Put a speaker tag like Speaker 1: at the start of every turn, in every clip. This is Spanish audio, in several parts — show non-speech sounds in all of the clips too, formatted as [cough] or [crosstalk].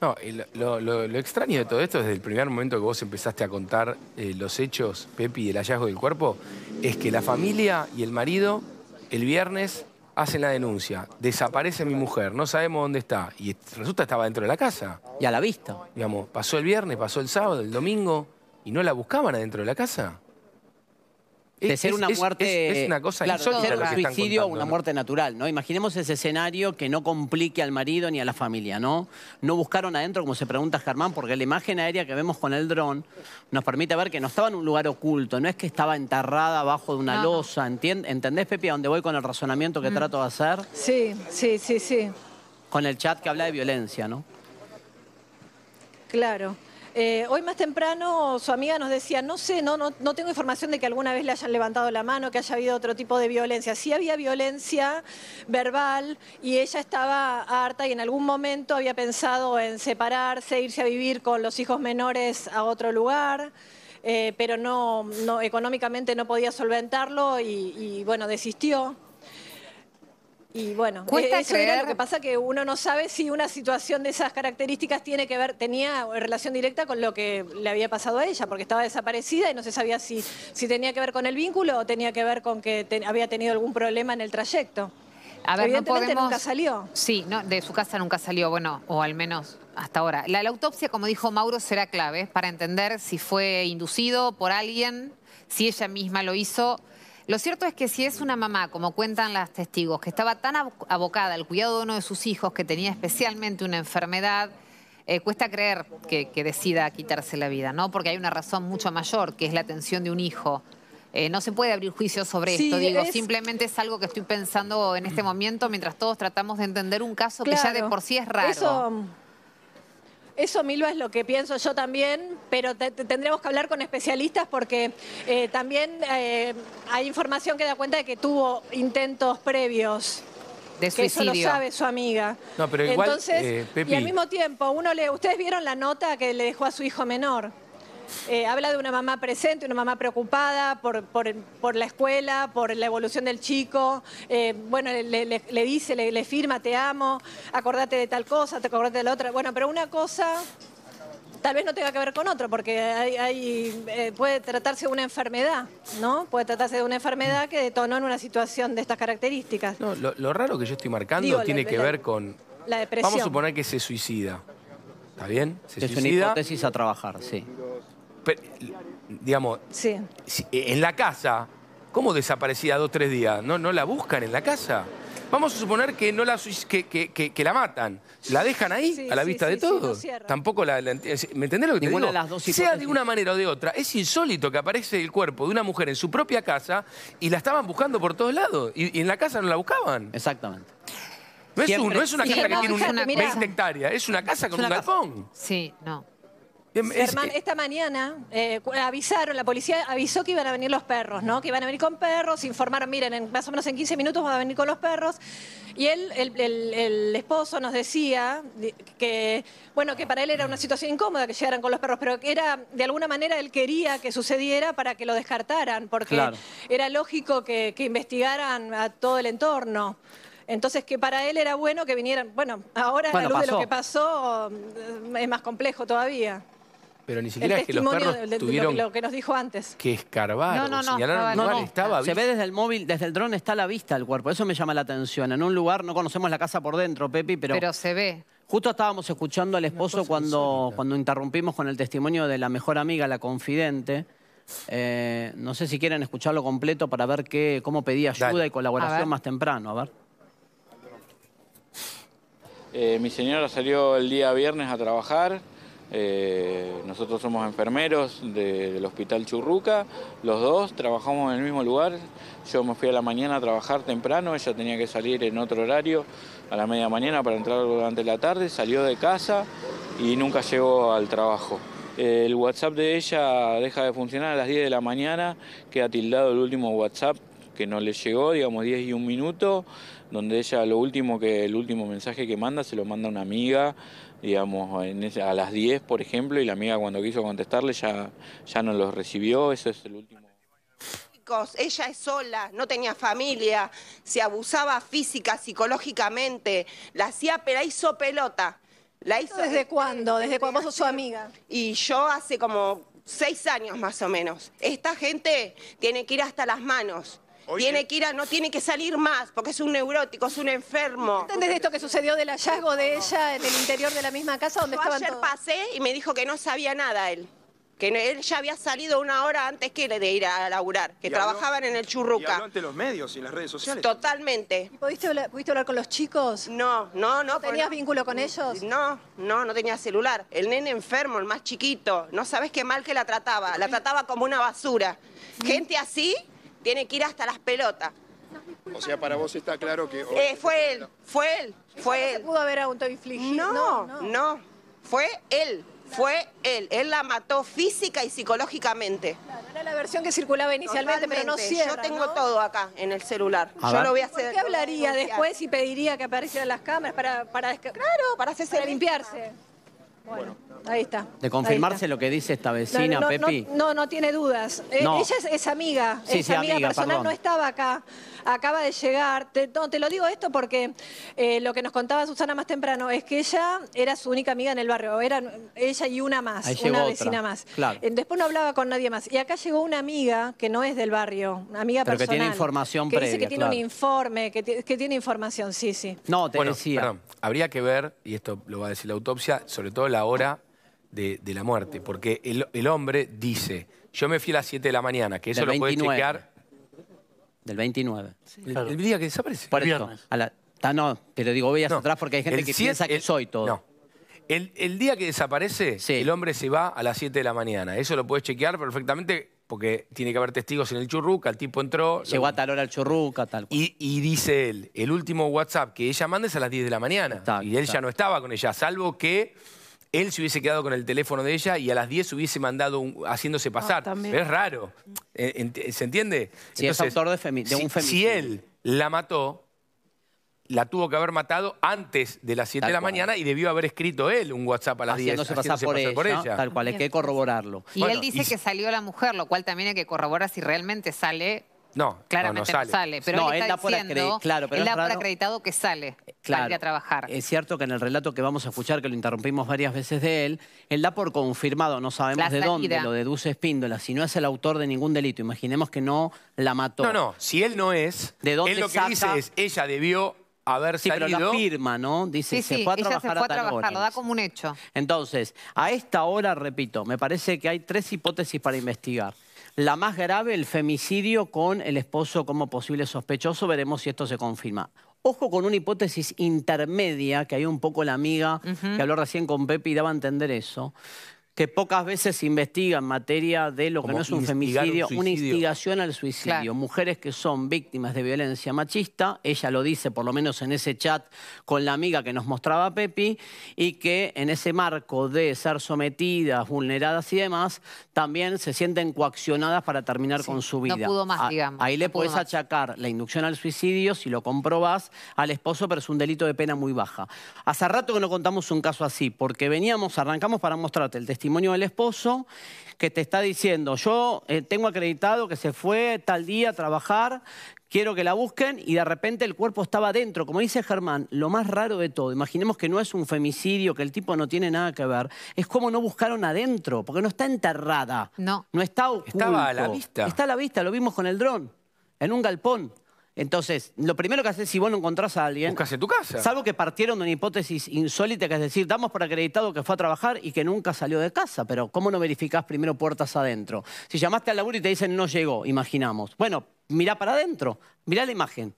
Speaker 1: No, lo, extraño de todo esto, desde el primer momento que vos empezaste a contar eh, los hechos, Pepi, del hallazgo del cuerpo, es que la familia y el marido el viernes hacen la denuncia. Desaparece mi mujer, no sabemos dónde está. Y resulta que estaba dentro de la casa. Y a la vista. Digamos, pasó el viernes, pasó el sábado, el domingo, y no la buscaban adentro de la casa de ser una muerte... Es, una cosa un suicidio o una muerte
Speaker 2: natural, ¿no? Imaginemos ese escenario que no complique al marido ni a la familia, ¿no? No buscaron adentro, como se pregunta Germán, porque la imagen aérea que vemos con el dron nos permite ver que no estaba en un lugar oculto, no es que estaba enterrada abajo de una losa, ¿entendés, Pepe, a dónde voy con el razonamiento que mm. trato de hacer? Sí, sí, sí, sí. Con el chat que habla de violencia, ¿no?
Speaker 3: Claro. Eh, hoy más temprano su amiga nos decía, no sé, no, no, tengo información de que alguna vez le hayan levantado la mano, que haya habido otro tipo de violencia. Sí había violencia verbal y ella estaba harta y en algún momento había pensado en separarse, irse a vivir con los hijos menores a otro lugar. Eh, pero no, económicamente no podía solventarlo y bueno, desistió. Y bueno, era lo que pasa que uno no sabe si una situación de esas características tiene que ver, tenía relación directa con lo que le había pasado a ella, porque estaba desaparecida y no se sabía si, si tenía que ver con el vínculo o tenía que ver con que había tenido algún problema en el trayecto. Evidentemente nunca
Speaker 4: salió. Sí, no, de su casa nunca salió, bueno, o al menos hasta ahora. La, la autopsia, como dijo Mauro, será clave para entender si fue inducido por alguien, si ella misma lo hizo lo cierto es que si es una mamá, como cuentan las testigos, que estaba tan abocada al cuidado de uno de sus hijos que tenía especialmente una enfermedad, eh, cuesta creer que, decida quitarse la vida, ¿no? Porque hay una razón mucho mayor, que es la atención de un hijo. Eh, no se puede abrir juicio sobre esto, digo, simplemente es algo que estoy pensando en este momento mientras todos tratamos de entender un caso que ya de por sí es raro.
Speaker 3: Eso, Milva, es lo que pienso yo también, pero tendremos que hablar con especialistas porque eh, también eh, hay información que da cuenta de que tuvo intentos previos.
Speaker 4: De Que eso lo sabe
Speaker 3: su amiga. No, pero igual, eh, y al mismo tiempo, uno le, ustedes vieron la nota que le dejó a su hijo menor. Eh, habla de una mamá presente, una mamá preocupada por, la escuela, por la evolución del chico. Eh, bueno, le, dice, le, firma, te amo, acordate de tal cosa, te acordate de la otra. Bueno, pero una cosa tal vez no tenga que ver con otra, porque eh, puede tratarse de una enfermedad, ¿no? Puede tratarse de una enfermedad que detonó en una situación de estas características.
Speaker 1: lo, raro que yo estoy marcando tiene que ver con...
Speaker 3: La depresión. Vamos a suponer
Speaker 1: que se suicida. ¿Está bien? Se es suicida. una hipótesis a trabajar, sí. Pero, digamos, en la casa, ¿cómo desaparecía dos o tres días? ¿No, ¿No la buscan en la casa? Vamos a suponer que no la que, que, que, la matan. ¿La dejan ahí, a la vista de todos? Tampoco la, ¿Me entendés lo que te digo? sea de una manera o de otra, es insólito que aparece el cuerpo de una mujer en su propia casa y la estaban buscando por todos lados. y, en la casa no la buscaban. Exactamente. No es, una casa que tiene una 20 hectáreas, es una casa con un
Speaker 2: galpón.
Speaker 4: Sí, no.
Speaker 2: Germán,
Speaker 3: em, esta mañana eh, avisaron, la policía avisó que iban a venir los perros, ¿no? Que iban a venir con perros, informaron, miren, en, más o menos en 15 minutos van a venir con los perros. Y él, el, esposo nos decía que, bueno, que para él era una situación incómoda que llegaran con los perros, pero que era, de alguna manera, él quería que sucediera para que lo descartaran, porque era lógico que, investigaran a todo el entorno. Entonces, que para él era bueno que vinieran. Bueno, ahora a la luz de lo que pasó mm, es más complejo todavía.
Speaker 1: Pero ni siquiera es que los perros lo,
Speaker 3: que nos dijo antes.
Speaker 2: que escarbar no, Se ve desde el móvil, desde el dron está la vista el cuerpo. Eso me llama la atención. En un lugar, no conocemos la casa por dentro, Pepi, pero... Pero se ve. Justo estábamos escuchando al esposo cuando, cuando interrumpimos con el testimonio de la mejor amiga, la confidente. Eh, no sé si quieren escucharlo completo para ver qué, cómo pedía ayuda y colaboración más temprano. A ver.
Speaker 1: Eh, mi señora salió el día viernes a trabajar eh, nosotros somos enfermeros del Hospital Churruca, los dos trabajamos en el mismo lugar. Yo me fui a la mañana a trabajar temprano, ella tenía que salir en otro horario a la media mañana para entrar durante la tarde, salió de casa y nunca llegó al trabajo. El WhatsApp de ella deja de funcionar a las 10 de la mañana, queda tildado el último WhatsApp que no le llegó, digamos 10 y un minuto, donde ella lo último que, el último mensaje que manda se lo manda una amiga digamos, a las 10, por ejemplo, y la amiga cuando quiso contestarle ya, ya no los recibió, Eso es el último.
Speaker 5: Ella es sola, no tenía familia, se abusaba física, psicológicamente, la hacía, pero hizo pelota. La hizo ¿Desde cuándo? ¿Desde cuándo sos su amiga? Y yo hace como seis años más o menos. Esta gente tiene que ir hasta las manos. Tiene que no tiene que salir más, porque es un neurótico, es un enfermo. ¿Entendés esto que sucedió del hallazgo de ella en el interior de la misma casa donde Yo estaban ayer pasé y me dijo que no sabía nada él. Que él ya había salido una hora antes que de ir a laburar, que trabajaban en el Churruca. Y habló
Speaker 1: ante los medios y las redes sociales.
Speaker 5: Totalmente. ¿Y pudiste, hablar, con los chicos? No, no, no. tenías vínculo con ellos? No, no, no tenía celular. El nene enfermo, el más chiquito. No sabes qué mal que la trataba. La trataba como una basura. Gente así tiene que ir hasta las pelotas.
Speaker 1: O sea, para vos está claro que... Eh,
Speaker 5: fue él, fue él, fue él. ¿Se pudo haber autoinfligido? No, no, no, fue él. Fue él, él la mató física y psicológicamente. Claro, era la versión que circulaba inicialmente, pero no cierra, Yo tengo todo acá en el celular. Yo lo voy a hacer. ¿Por qué hablaría
Speaker 3: después y pediría que aparecieran las cámaras para, para, claro, para, hacerse limpiarse? Bueno, ahí está. De confirmarse
Speaker 2: lo que dice esta vecina, no, no, Pepi.
Speaker 3: No, no, tiene dudas. Eh, ella es, amiga, es amiga, personal, no estaba acá, acaba de llegar. Te, lo digo esto porque eh, lo que nos contaba Susana más temprano es que ella era su única amiga en el barrio, eran ella y una más, una vecina más. Después no hablaba con nadie más. Y acá llegó una amiga que no es del barrio, una amiga Pero que tiene información que Dice que tiene un informe, que, tiene información, sí, sí.
Speaker 1: No, te bueno, habría que ver, y esto lo va a decir la autopsia, sobre todo la hora de, la muerte, porque el, hombre dice, yo me fui a las 7 de la mañana, que eso lo puede chequear. Del 29. El, día que desaparece. Por digo veas atrás porque hay gente que piensa que soy todo. El, día que desaparece, el hombre se va a las 7 de la mañana. Eso lo puedes chequear perfectamente porque tiene que haber testigos en el churruca, el tipo entró. Llegó a tal hora el churruca, tal cual. y, dice él, el último WhatsApp que ella manda es a las 10 de la mañana. y él ya no estaba con ella, salvo que él se hubiese quedado con el teléfono de ella y a las 10 hubiese mandado haciéndose ah, pasar. es raro. Eh, ¿Se entiende? Si es autor de, un femicidio. Si, él la mató, la tuvo que haber matado antes de las 7 de la mañana y debió haber escrito él un WhatsApp a las 10. Haciéndose, pasar, por, ella, Tal cual, hay que corroborarlo. Y él dice que
Speaker 4: salió la mujer, lo cual también hay que corroborar si realmente sale
Speaker 1: no, claramente no, sale. Pero él, está diciendo, pero él
Speaker 4: acreditado que sale. Claro,
Speaker 2: Es cierto que en el relato que vamos a escuchar, que lo interrumpimos varias veces de él, él da por confirmado, no sabemos de dónde, lo deduce Espíndola, si no es el autor de ningún delito. Imaginemos que no la mató. No, no,
Speaker 1: si él no es, ¿de dónde él lo que dice es, ella debió haber
Speaker 2: sí, pero la firma, ¿no? Dice, se fue a trabajar se fue a, trabajar,
Speaker 4: lo da como un hecho.
Speaker 2: Entonces, a esta hora, repito, me parece que hay tres hipótesis para investigar. La más grave, el femicidio con el esposo como posible sospechoso, veremos si esto se confirma. Ojo con una hipótesis intermedia, que hay un poco la amiga que habló recién con Pepe y daba a entender eso, que pocas veces investiga en materia de lo que no es un femicidio, una instigación al suicidio. Mujeres que son víctimas de violencia machista, ella lo dice por lo menos en ese chat con la amiga que nos mostraba Pepi, y que en ese marco de ser sometidas, vulneradas y demás, también se sienten coaccionadas para terminar con su vida. Ahí le puedes achacar la inducción al suicidio, si lo comprobas al esposo, pero es un delito de pena muy baja. Hace rato que no contamos un caso así, porque veníamos, arrancamos para mostrarte el testimonio testimonio del esposo que te está diciendo, yo eh, tengo acreditado que se fue tal día a trabajar, quiero que la busquen y de repente el cuerpo estaba dentro. Como dice Germán, lo más raro de todo, imaginemos que no es un femicidio, que el tipo no tiene nada que ver, es como no buscaron adentro, porque no está enterrada. No. No está oculto. Estaba a la vista. Está a la vista, lo vimos con el dron, en un galpón. Entonces, lo primero que haces si vos no encontrás a alguien... Nunca en tu casa. Salvo que partieron de una hipótesis insólita, que es decir, damos por acreditado que fue a trabajar y que nunca salió de casa. Pero, ¿cómo no verificás primero puertas adentro? Si llamaste al laburo y te dicen no llegó, imaginamos. Bueno, mirá para adentro, mirá la imagen.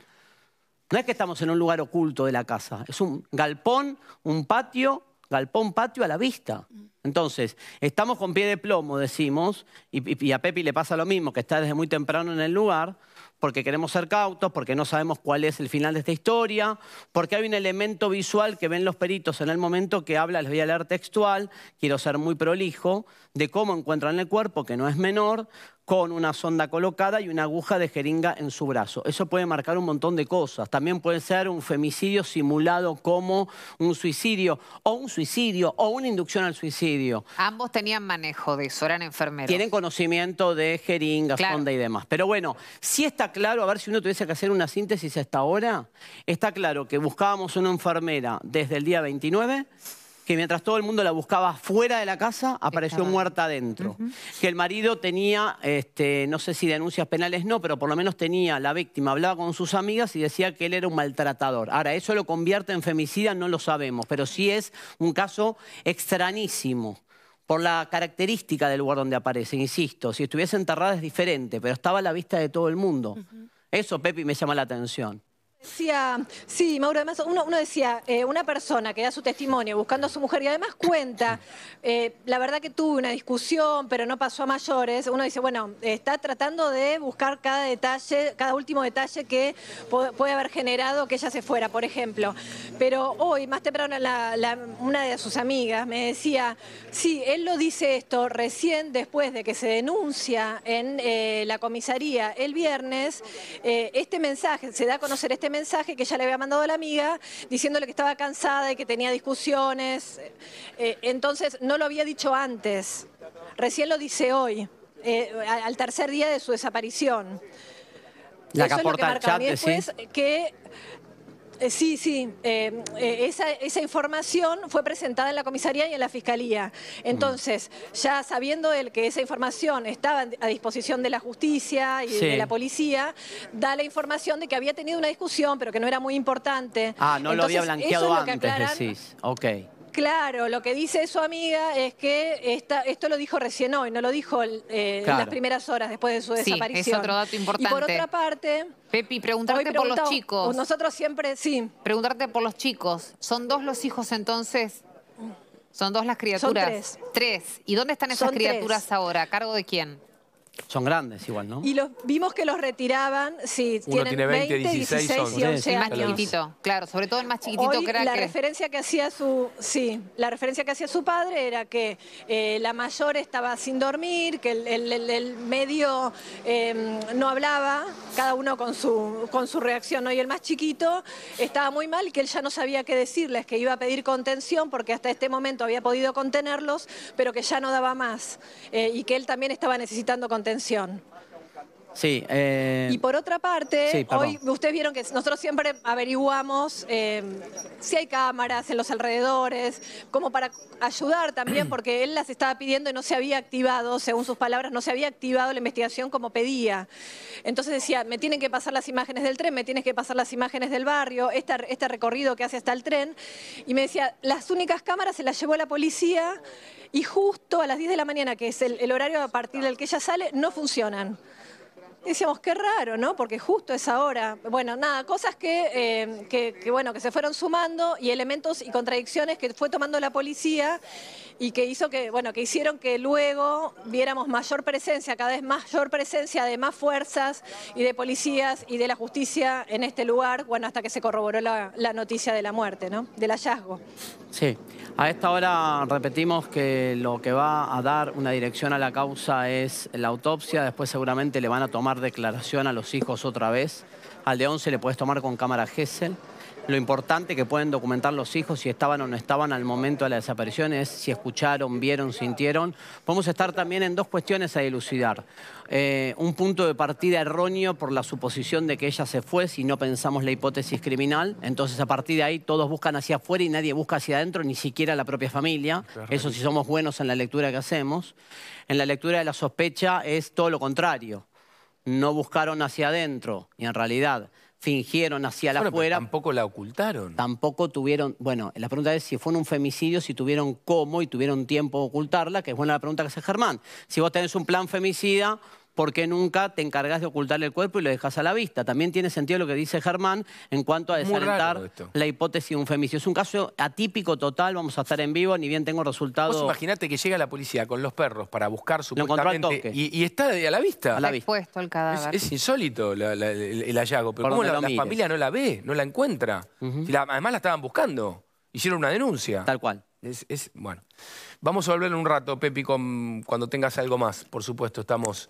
Speaker 2: No es que estamos en un lugar oculto de la casa, es un galpón, un patio, galpón, patio a la vista. Entonces, estamos con pie de plomo, decimos, y, y a Pepi le pasa lo mismo, que está desde muy temprano en el lugar, porque queremos ser cautos, porque no sabemos cuál es el final de esta historia, porque hay un elemento visual que ven los peritos en el momento que habla, les voy a leer textual, quiero ser muy prolijo, de cómo encuentran el cuerpo, que no es menor, con una sonda colocada y una aguja de jeringa en su brazo. Eso puede marcar un montón de cosas. También puede ser un femicidio simulado como un suicidio o un suicidio o una inducción al suicidio.
Speaker 4: Ambos tenían manejo
Speaker 2: de eso, eran enfermeros. Tienen conocimiento de jeringa, sonda y demás. Pero bueno, sí está claro, a ver si uno tuviese que hacer una síntesis hasta ahora, está claro que buscábamos una enfermera desde el día 29 que mientras todo el mundo la buscaba fuera de la casa, apareció muerta adentro. Que el marido tenía, este, no sé si denuncias penales no, pero por lo menos tenía la víctima, hablaba con sus amigas y decía que él era un maltratador. Ahora, eso lo convierte en femicida, no lo sabemos, pero sí es un caso extrañísimo por la característica del lugar donde aparece. insisto, si estuviese enterrada es diferente, pero estaba a la vista de todo el mundo. Eso, Pepi, me llama la atención.
Speaker 3: Decía, sí, Mauro, además uno, decía, eh, una persona que da su testimonio buscando a su mujer y además cuenta, [laughs] eh, la verdad que tuve una discusión, pero no pasó a mayores, uno dice, bueno, está tratando de buscar cada detalle, cada último detalle que puede haber generado que ella se fuera, por ejemplo. Pero hoy, más temprano, una de sus amigas me decía, sí, él lo dice esto recién después de que se denuncia en eh, la comisaría el viernes, este mensaje, se da a conocer este mensaje que ya le había mandado a la amiga, diciéndole que estaba cansada y que tenía discusiones. Eh, eh, entonces, no lo había dicho antes, recién lo dice hoy, eh, al tercer día de su desaparición. La que aporta es que que eh, sí, sí. Eh, eh, esa, información fue presentada en la comisaría y en la fiscalía. Entonces, ya sabiendo él que esa información estaba a disposición de la justicia y de la policía, da la información de que había tenido una discusión, pero que no era muy importante. Ah, no lo había blanqueado antes, decís. Claro, lo que dice su amiga es que esta, esto lo dijo recién hoy, no lo dijo eh, en las primeras horas después de su desaparición. Sí, es otro dato importante. Y por otra
Speaker 4: parte... Pepi, preguntarte por los chicos. Nosotros siempre, sí. Preguntarte por los chicos. ¿Son dos los hijos entonces? ¿Son dos las criaturas? tres. Tres. ¿Y dónde están esas criaturas ahora? ¿A cargo de quién?
Speaker 2: Son grandes igual, ¿no? Y
Speaker 4: los, vimos que los retiraban, sí, tienen 20, 16, y 11 años. más chiquitito, claro, sobre todo el más chiquitito Hoy, la referencia
Speaker 3: que hacía su, sí, la referencia que hacía su padre era que eh, la mayor estaba sin dormir, que el, medio em, no hablaba, cada uno con su, con su reacción, ¿no? Y el más chiquito estaba muy mal que él ya no sabía qué decirles, que iba a pedir contención porque hasta este momento había podido contenerlos, pero que ya no daba más eh, y que él también estaba necesitando contención Atención.
Speaker 2: Sí. Eh, y por
Speaker 3: otra parte, hoy ustedes vieron que nosotros siempre averiguamos eh, si hay cámaras en los alrededores, como para ayudar también, [clears throat] porque él las estaba pidiendo y no se había activado, según sus palabras, no se había activado la investigación como pedía. Entonces decía, me tienen que pasar las imágenes del tren, me tienes que pasar las imágenes del barrio, este, recorrido que hace hasta el tren. Y me decía, las únicas cámaras se las llevó la policía y justo a las 10 de la mañana, que es el horario a partir del que ella sale, no funcionan. Decíamos, qué raro, ¿no? Porque justo es ahora. Bueno, nada, cosas eh, que, bueno, que se fueron sumando y elementos y contradicciones que fue tomando la policía y que hizo que, bueno, que hicieron que luego viéramos mayor presencia, cada vez mayor presencia de más fuerzas y de policías y de la justicia en este lugar, bueno, hasta que se corroboró la noticia de la muerte, ¿no? Del hallazgo.
Speaker 2: Sí. A esta hora repetimos que lo que va a dar una dirección a la causa es la autopsia, después seguramente le van a tomar declaración a los hijos otra vez. Al de 11 le puedes tomar con cámara Gessel. Lo importante que pueden documentar los hijos si estaban o no estaban al momento de la desaparición es si escucharon, vieron, sintieron. Vamos a estar también en dos cuestiones a elucidar. Eh, un punto de partida erróneo por la suposición de que ella se fue si no pensamos la hipótesis criminal. Entonces a partir de ahí todos buscan hacia afuera y nadie busca hacia adentro, ni siquiera la propia familia. Eso si somos buenos en la lectura que hacemos. En la lectura de la sospecha es todo lo contrario no buscaron hacia adentro y en realidad fingieron hacia la afuera. Tampoco la ocultaron. Tampoco tuvieron, bueno, la pregunta es si fue un femicidio, si tuvieron cómo y tuvieron tiempo de ocultarla, que es buena la pregunta que hace Germán. Si vos tenés un plan femicida, ¿por qué nunca te encargas de ocultar el cuerpo y lo dejas a la vista? También tiene sentido lo que dice Germán en cuanto a desalentar la hipótesis de un femicidio. Es un caso atípico total, vamos a estar en vivo, ni bien tengo resultados.
Speaker 1: Imagínate que llega la policía con los perros para buscar supuestamente... y, y, está a la vista. la el cadáver. Es, insólito el, hallazgo, pero ¿cómo la, familia no la ve, no la encuentra? además la estaban buscando, hicieron una denuncia. Tal cual. Es, bueno, vamos a volver en un rato, Pepi, cuando tengas algo más. Por supuesto, estamos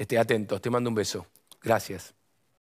Speaker 1: esté atento. Te mando un beso. Gracias.